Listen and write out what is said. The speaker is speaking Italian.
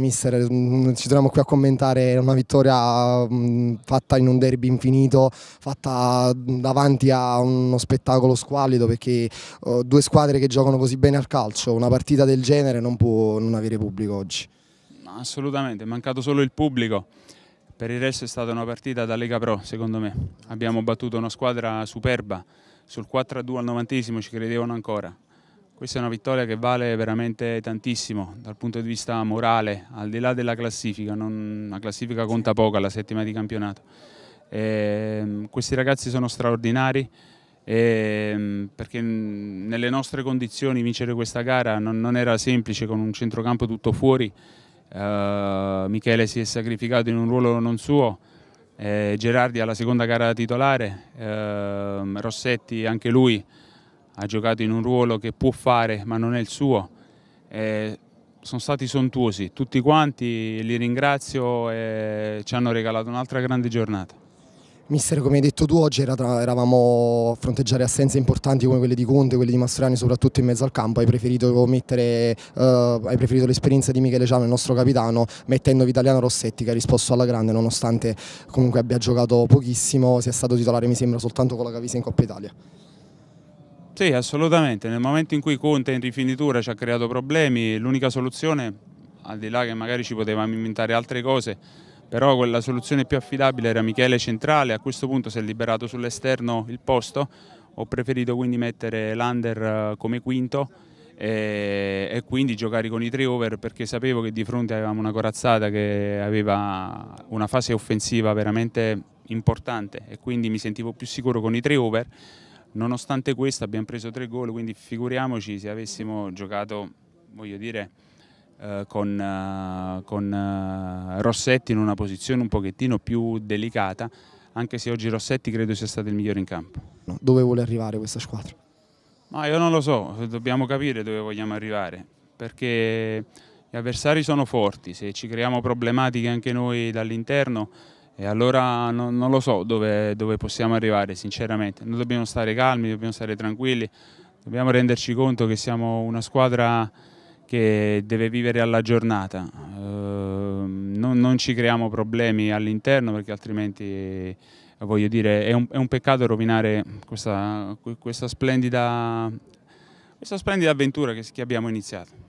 Mister, mm, ci troviamo qui a commentare una vittoria mm, fatta in un derby infinito, fatta mm, davanti a uno spettacolo squallido perché oh, due squadre che giocano così bene al calcio, una partita del genere non può non avere pubblico oggi. assolutamente, è mancato solo il pubblico. Per il resto è stata una partita da Lega Pro, secondo me. Abbiamo battuto una squadra superba, sul 4-2 al novantesimo ci credevano ancora. Questa è una vittoria che vale veramente tantissimo dal punto di vista morale, al di là della classifica, non, la classifica conta poco alla settima di campionato. E, ehm, questi ragazzi sono straordinari e, ehm, perché nelle nostre condizioni vincere questa gara non, non era semplice con un centrocampo tutto fuori. Uh, Michele si è sacrificato in un ruolo non suo, eh, Gerardi alla seconda gara titolare, eh, Rossetti anche lui ha giocato in un ruolo che può fare ma non è il suo. Eh, sono stati sontuosi, tutti quanti li ringrazio e ci hanno regalato un'altra grande giornata. Mister, come hai detto tu, oggi eravamo a fronteggiare assenze importanti come quelle di Conte, quelle di Mastroianni, soprattutto in mezzo al campo. Hai preferito, mettere, eh, hai preferito l'esperienza di Michele Ciano, il nostro capitano, mettendo Vitaliano Rossetti che ha risposto alla grande, nonostante comunque abbia giocato pochissimo, sia stato titolare, mi sembra, soltanto con la Cavisa in Coppa Italia. Sì, assolutamente. Nel momento in cui Conte in rifinitura ci ha creato problemi, l'unica soluzione, al di là che magari ci potevamo inventare altre cose, però quella soluzione più affidabile era Michele Centrale, a questo punto si è liberato sull'esterno il posto, ho preferito quindi mettere l'under eh, come quinto e, e, quindi giocare con i tre over perché sapevo che di fronte avevamo una corazzata che aveva una fase offensiva veramente importante e quindi mi sentivo più sicuro con i tre over Nonostante questo abbiamo preso tre gol, quindi figuriamoci se avessimo giocato, voglio dire, eh, con, eh, con eh, Rossetti in una posizione un pochettino più delicata, anche se oggi Rossetti credo sia stato il migliore in campo. dove vuole arrivare questa squadra? Ma io non lo so, dobbiamo capire dove vogliamo arrivare, perché gli avversari sono forti, se ci creiamo problematiche anche noi dall'interno e allora no, non lo so dove, dove, possiamo arrivare sinceramente, noi dobbiamo stare calmi, dobbiamo stare tranquilli, dobbiamo renderci conto che siamo una squadra che deve vivere alla giornata, eh, non, non, ci creiamo problemi all'interno perché altrimenti voglio dire è un, è un peccato rovinare questa, questa, splendida, questa splendida avventura che, che abbiamo iniziato.